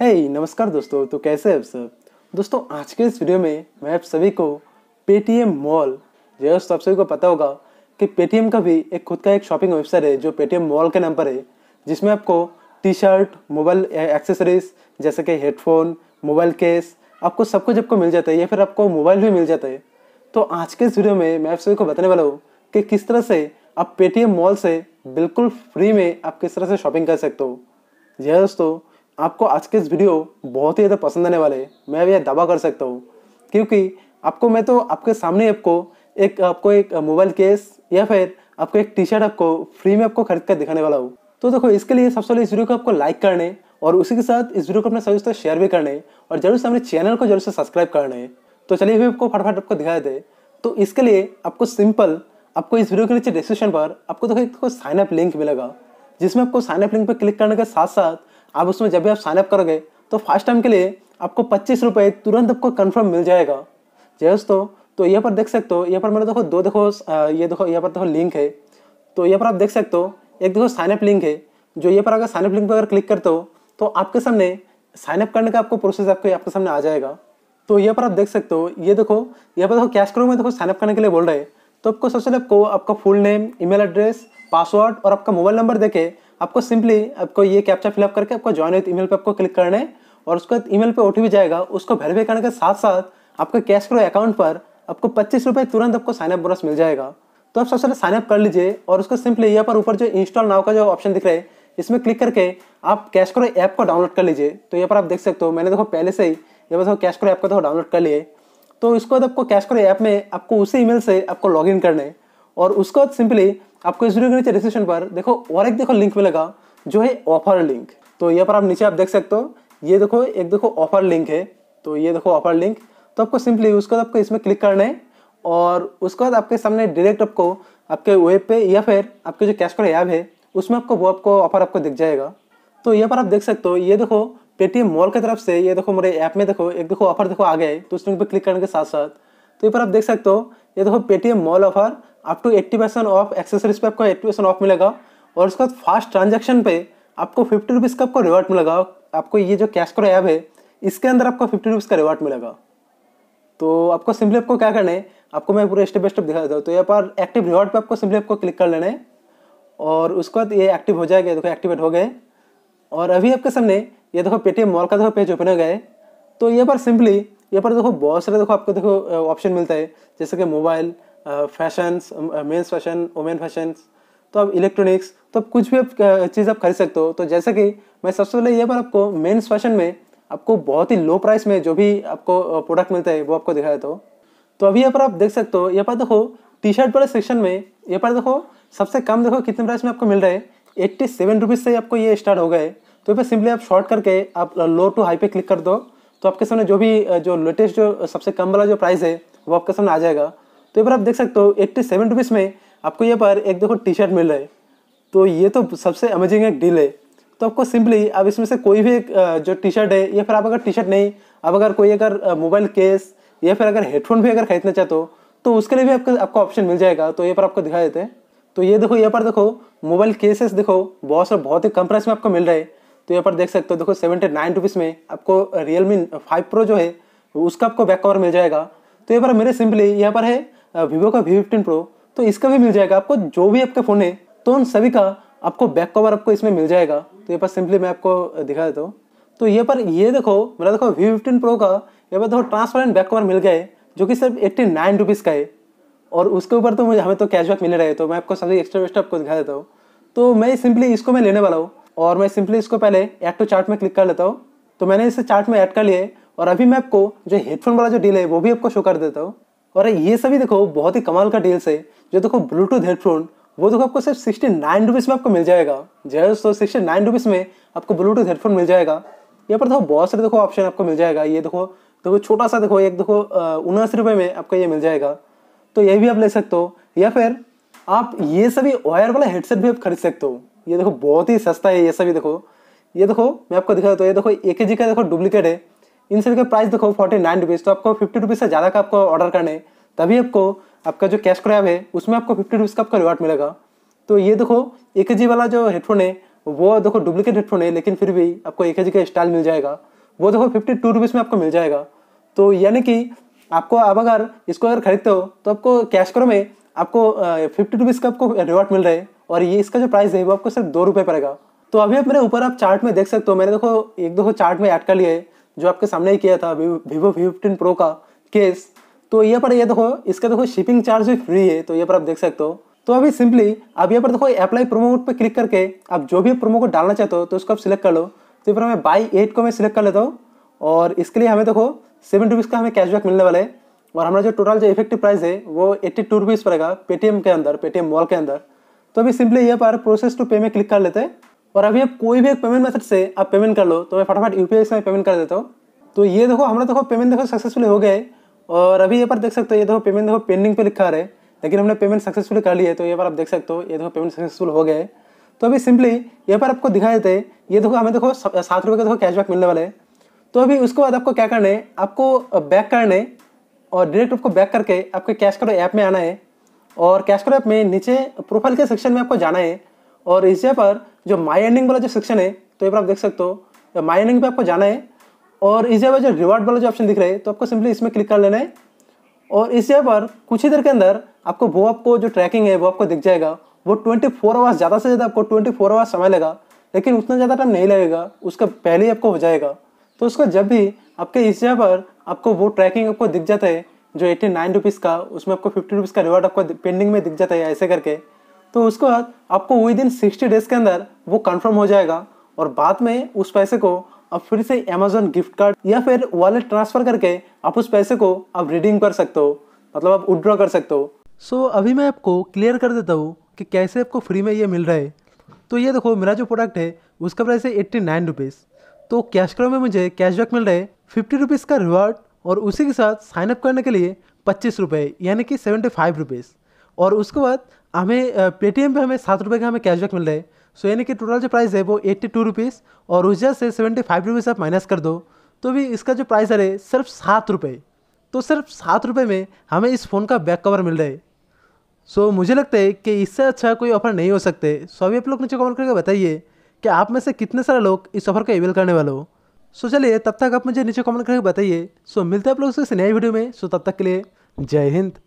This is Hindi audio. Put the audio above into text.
हे hey, नमस्कार दोस्तों तो कैसे हैं आप सब दोस्तों आज के इस वीडियो में मैं आप सभी को पेटीएम मॉल जो दोस्तों आप सभी को पता होगा कि पेटीएम का भी एक खुद का एक शॉपिंग वेबसाइट है जो पेटीएम मॉल के नाम पर है जिसमें आपको टी शर्ट मोबाइल एक्सेसरीज जैसे कि हेडफोन मोबाइल केस आपको सब कुछ आपको मिल जाता है या फिर आपको मोबाइल भी मिल जाता है तो आज के इस वीडियो में मैं आप सभी को बताने वाला हूँ कि किस तरह से आप पेटीएम मॉल से बिल्कुल फ्री में आप किस तरह से शॉपिंग कर सकते हो जी हाँ दोस्तों आपको आज के इस वीडियो बहुत ही ज़्यादा पसंद आने वाले मैं भी यह दावा कर सकता हूँ क्योंकि आपको मैं तो आपके सामने आपको एक आपको एक मोबाइल केस या फिर आपको एक टी शर्ट आपको फ्री में आपको खरीद कर दिखाने वाला हूँ तो देखो इसके लिए सबसे पहले इस वीडियो को आपको लाइक करने और उसी के साथ इस वीडियो को अपने सभी शेयर भी करने और जरूर से हमारे चैनल को जरूर से सब्सक्राइब करने तो चलिए भी आपको फटाफट आपको दिखा दे तो इसके लिए आपको सिंपल आपको इस वीडियो के नीचे डिस्क्रिप्शन पर आपको देखो एक साइनअप तो लिंक मिलेगा जिसमें आपको साइनअप लिंक पर क्लिक करने के साथ साथ आप उसमें जब भी आप साइनअप करोगे तो फर्स्ट टाइम के लिए आपको पच्चीस रुपये तुरंत आपको कन्फर्म मिल जाएगा जय दोस्तों तो यहाँ पर देख सकते हो यहाँ पर मैंने देखो दो देखो ये देखो यहाँ पर देखो लिंक है तो यहाँ पर आप देख सकते हो एक देखो साइनअप लिंक है जो ये पर अगर साइनअप लिंक पर अगर क्लिक करते हो तो आपके सामने साइनअप करने का आपको प्रोसेस आपके आपके सामने आ जाएगा तो ये पर आप देख सकते हो ये देखो यहाँ पर देखो कैश करो में देखो साइनअप करने के लिए बोल रहे हैं तो आपको सबसे पहले आपको आपका full name email address password और आपका मोबाइल नंबर देखे आपको सिंपली आपको ये कैप्चा फिलअप करके आपको ज्वाइन विथ ईमेल पे आपको क्लिक करना है और बाद ईमेल पे ओटीपी जाएगा उसको वेरीफाई करने के साथ साथ आपके कैश फ्लो अकाउंट पर आपको पच्चीस रुपये तुरंत आपको साइनअप बोनस मिल जाएगा तो आप सबसे पहले साइनअप कर लीजिए और उसको सिंपली यहाँ पर ऊपर जो इंस्टॉल नाव का जो ऑप्शन दिख रहा है इसमें क्लिक करके आप कैश करो ऐप को डाउनलोड कर लीजिए तो यहाँ पर आप देख सकते हो मैंने देखो पहले से ही ये देखो कैश करो ऐप को देखो तो डाउनलोड कर लिए तो इसके बाद आपको कैश करो ऐप में आपको उसी ईमेल से आपको लॉग करना है और उसके बाद सिंपली आपको इस वीडियो के नीचे डिस्क्रिप्शन पर देखो और एक देखो लिंक मिलेगा जो है ऑफर लिंक तो यहाँ पर आप नीचे आप देख सकते हो ये देखो एक देखो ऑफर लिंक है तो ये देखो ऑफर लिंक तो आपको सिंपली उसके बाद आपको इसमें क्लिक करना है और उसके बाद आपके सामने डायरेक्ट आपको आपके वेब पे या फिर आपके जो कैश कार्ड ऐप है उसमें आपको वो आपको ऑफर आपको दिख जाएगा तो यहाँ पर आप देख सकते हो ये देखो पेटीएम मॉल की तरफ से ये देखो मेरे ऐप में देखो एक देखो ऑफर देखो आ गए तो उस लिंक पर क्लिक करने के साथ साथ तो यहाँ पर आप देख सकते हो ये देखो Paytm mall offer up to eighty percent off accessories पे आपको एट्टी परसेंट ऑफ मिलेगा और उसके बाद फास्ट ट्रांजेक्शन पे आपको फिफ्टी रुपीज़ का आपको रिवार्ड मिलेगा आपको ये जो कैश करो ऐप है इसके अंदर आपको फिफ्टी रुपीज़ का रिवार्ड मिलेगा तो आपको सिंपली आपको क्या करना है आपको मैं पूरे स्टेप बाय स्टेप दिखा देता हूँ तो यहाँ पर एक्टिव रिवॉर्ड पे आपको सिंपली आपको क्लिक कर लेना है और उसके बाद ये एक्टिव हो जाएगा देखो एक्टिवेट हो गए और अभी आपके सामने ये देखो पेटीएम मॉल का देखो पेज ओपन हो गया है तो ये पर सिंपली ये पर देखो बहुत सारे देखो आपको देखो ऑप्शन मिलता है जैसे कि mobile fashions men's fashion women fashions तो आप इलेक्ट्रॉनिक्स तो आप कुछ भी आप चीज़ आप खरीद सकते हो तो जैसे कि मैं सबसे पहले ये बार आपको मेन्स फैशन में आपको बहुत ही लो प्राइस में जो भी आपको प्रोडक्ट मिलता है वो आपको दिखा देता हूँ तो अभी यहाँ पर आप देख सकते हो यहाँ पर देखो टी शर्ट वाले सेक्शन में यहाँ पर देखो सबसे कम देखो कितने प्राइस में आपको मिल रहा है एट्टी सेवन रुपीज़ से आपको ये स्टार्ट हो गए तो यहाँ पर सिंपली आप शॉर्ट करके आप लो टू हाई पे क्लिक कर दो तो आपके सामने जो भी जो लेटेस्ट जो सबसे कम वाला जो प्राइस है वो आपके सामने आ जाएगा तो ये पर आप देख सकते हो एट्टी सेवन रुपीज़ में आपको यहाँ पर एक देखो टी शर्ट मिल रहा है तो ये तो सबसे अमेजिंग एक डील है तो आपको सिंपली आप इसमें से कोई भी एक जो टी शर्ट है या फिर आप अगर टी शर्ट नहीं आप अगर कोई अगर मोबाइल केस या फिर अगर हेडफोन भी अगर खरीदना चाहते हो तो उसके लिए भी आपको आपको ऑप्शन मिल जाएगा तो ये पर आपको दिखा देते हैं तो ये देखो यहाँ पर देखो मोबाइल केसेस देखो बहुत और बहुत ही कम प्राइस में आपको मिल रहा है तो यहाँ पर देख सकते हो देखो सेवेंटी नाइन रुपीज़ में आपको रियल मी फाइव प्रो जो है उसका आपको बैक कवर मिल जाएगा तो ये पर मेरे सिंपली यहाँ पर है वीवो का वी फिफ्टीन प्रो तो इसका भी मिल जाएगा आपको जो भी आपके फ़ोन है तो उन सभी का आपको बैक कवर आपको इसमें मिल जाएगा तो ये पर सिंपली मैं आपको दिखा देता हूँ तो ये पर ये देखो मेरा देखो वी फिफ्टीन प्रो का ये पर देखो ट्रांसपेरेंट बैक कवर मिल गया है जो कि सिर्फ एट्टी नाइन रुपीज़ का है और उसके ऊपर तो मुझे हमें तो कैशबैक मिल रहा है तो मैं आपको सभी एक्स्ट्रा वेस्ट्रा आपको दिखा देता हूँ तो मैं सिंपली इसको मैं लेने वाला हूँ और मैं सिंपली इसको पहले ऐड टू चार्ट में क्लिक कर लेता हूँ तो मैंने इसे चार्ट में ऐड कर लिया है और अभी मैं आपको जो हेडफोन वाला जो डील है वो भी आपको शो कर देता हूँ और ये सभी देखो बहुत ही कमाल का डील्स है जो देखो ब्लूटूथ हेडफोन वो देखो आपको सिर्फ सिक्सटी नाइन रुपीज़ में आपको मिल जाएगा जो तो सिक्सटी नाइन रुपीज़ में आपको ब्लूटूथ हेडफोन मिल जाएगा यहाँ पर देखो बहुत सारे देखो ऑप्शन आपको मिल जाएगा ये देखो देखो छोटा सा देखो एक देखो उन्नासी रुपये में आपको ये मिल जाएगा तो ये भी आप ले सकते हो या फिर आप ये सभी वायर वाला हेडसेट भी आप खरीद सकते हो ये देखो बहुत ही सस्ता है ये सभी देखो ये देखो मैं आपको दिखा देता हूँ ये देखो एक जी का देखो डुप्लीकेट है इन सभी का प्राइस देखो फोर्टी नाइन रुपीज़ तो आपको फिफ्टी रुपीज़ से ज़्यादा का आपको ऑर्डर करना है तभी आपको आपका जो कैश क्रैप है उसमें आपको फिफ्टी रुपीज़ का आपका रिवार्ड मिलेगा तो ये देखो एक जी वाला जो हेडफोन है वो देखो डुप्लीकेट हेडफोन है लेकिन फिर भी आपको एक जी का स्टाइल मिल जाएगा वो देखो फिफ्टी टू रुपीज़ में आपको मिल जाएगा तो यानी कि आपको अब अगर इसको अगर खरीदते हो तो आपको कैश क्रो में आपको फिफ्टी रुपीज़ का आपको रिवॉर्ड मिल रहा है और ये इसका जो प्राइस है वो आपको सिर्फ दो रुपये पड़ेगा तो अभी आप मेरे ऊपर आप चार्ट में देख सकते हो मैंने देखो एक दो चार्ट में ऐड कर लिया है जो आपके सामने ही किया था वीवो वी फिफ्टीन प्रो का केस तो ये पर ये देखो इसका देखो शिपिंग चार्ज भी फ्री है तो ये पर आप देख सकते हो तो अभी सिंपली आप यहाँ पर देखो अप्लाई प्रोमो कोड पर क्लिक करके आप जो भी प्रोमो कोड डालना चाहते हो तो उसको आप सिलेक्ट कर लो तो फिर हमें बाई एट को मैं सिलेक्ट कर लेता हूँ और इसके लिए हमें देखो सेवन रुपीज़ का हमें कैशबैक मिलने वाला है और हमारा जो टोटल जो इफेक्टिव प्राइस है वो एट्टी टू रुपीज़ पड़ेगा पेटीएम के अंदर पेटीएम मॉल के अंदर तो अभी सिंपली यहाँ पर प्रोसेस टू पे में क्लिक कर लेते हैं और अभी आप कोई भी एक पेमेंट मेथड से आप पेमेंट कर लो तो मैं फटाफट यू से मैं पेमेंट कर देता हूँ तो ये देखो हमारा देखो पेमेंट देखो सक्सेसफुली हो गया और अभी ये पर देख सकते हो ये देखो पेमेंट देखो पेंडिंग पे लिखा रहे है लेकिन हमने पेमेंट सक्सेसफुल कर लिया है तो ये पर आप देख सकते हो ये देखो पेमेंट सक्सेसफुल हो गए तो अभी सिंपली ये पर आपको दिखा देते हैं ये देखो हमें देखो सात रुपये का देखो कैशबैक मिलने वाले है तो अभी उसके बाद आपको क्या करना है आपको बैक करना है और डायरेक्ट आपको बैक करके आपके कैश करो ऐप में आना है और कैश करो ऐप में नीचे प्रोफाइल के सेक्शन में आपको जाना है और इसे पर जो माई एंडिंग वाला जो सेक्शन है तो ये पर आप देख सकते हो माई एंडिंग पर आपको जाना है और इस जगह जो रिवार्ड वाला जो ऑप्शन दिख रहा है तो आपको सिंपली इसमें क्लिक कर लेना है और इस जगह पर कुछ ही देर के अंदर आपको वो आपको जो ट्रैकिंग है वो आपको दिख जाएगा वो ट्वेंटी फोर आवर्स ज़्यादा से ज़्यादा आपको ट्वेंटी फोर आवर्स समय लगेगा लेकिन उतना ज़्यादा टाइम नहीं लगेगा उसका पहले ही आपको हो जाएगा तो उसका जब भी आपके इस जगह पर आपको वो ट्रैकिंग आपको दिख जाता है जो एट्टी नाइन रुपीज़ का उसमें आपको फिफ्टी रुपीज़ का रिवार्ड आपको पेंडिंग में दिख जाता है ऐसे करके तो उसके बाद आपको विद इन सिक्सटी डेज के अंदर वो कन्फर्म हो जाएगा और बाद में उस पैसे को आप फिर से अमेजोन गिफ्ट कार्ड या फिर वॉलेट ट्रांसफ़र करके आप उस पैसे को आप रिडीम कर सकते हो मतलब आप विड्रॉ कर सकते हो सो so, अभी मैं आपको क्लियर कर देता हूँ कि कैसे आपको फ्री में ये मिल रहा है तो ये देखो मेरा जो प्रोडक्ट है उसका प्राइस है एट्टी नाइन रुपीज़ तो कैश क्रो में मुझे कैशबैक मिल रहा है फिफ्टी रुपीज़ का रिवार्ड और उसी के साथ साइनअप करने के लिए पच्चीस रुपये यानी कि सेवेंटी फाइव रुपीज़ और उसके बाद हमें पेटीएम पे हमें सात रुपये का हमें कैशबैक मिल रहा है सो यानी कि टोटल जो प्राइस है वो एट्टी टू रुपीज़ और उस से सेवेंटी फाइव रुपीज़ आप माइनस कर दो तो भी इसका जो प्राइस है सिर्फ सात रुपये तो सिर्फ सात रुपये में हमें इस फ़ोन का बैक कवर मिल रहा है सो so, मुझे लगता है कि इससे अच्छा कोई ऑफर नहीं हो सकते सो अभी आप लोग नीचे कमेंट करके बताइए कि आप में से कितने सारे लोग इस ऑफर को अवेल करने वाले हो सो चलिए तब तक आप मुझे नीचे कमेंट करके बताइए सो मिलते हैं आप लोग से नए वीडियो में सो तब तक के लिए जय हिंद